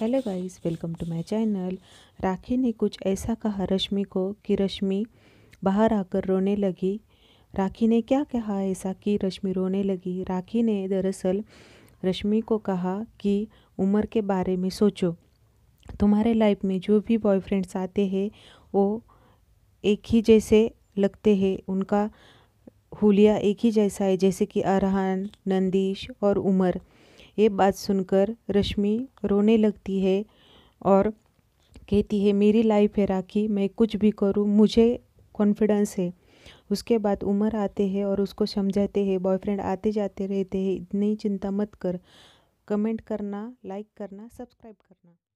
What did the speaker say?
hello guys welcome to my channel Rakhi ने कुछ ऐसा कहा रश्मि को कि रश्मि बाहर आकर रोने लगी राखी ने क्या कहा ऐसा कि रश्मि रोने लगी राखी ने दरअसल रश्मि को कहा कि उम्र के बारे में सोचो तुम्हारे लाइफ में जो भी बॉयफ्रेंड्स आते हैं वो एक ही जैसे लगते हैं उनका हुलिया एक ही जैसा है जैसे कि अरहान नंदीश और उमर ये बात सुनकर रश्मि रोने लगती है और कहती है मेरी लाइफ है राखी मैं कुछ भी करूँ मुझे कॉन्फिडेंस है उसके बाद उमर आते हैं और उसको समझाते हैं बॉयफ्रेंड आते जाते रहते हैं इतनी चिंता मत कर कमेंट करना लाइक करना सब्सक्राइब करना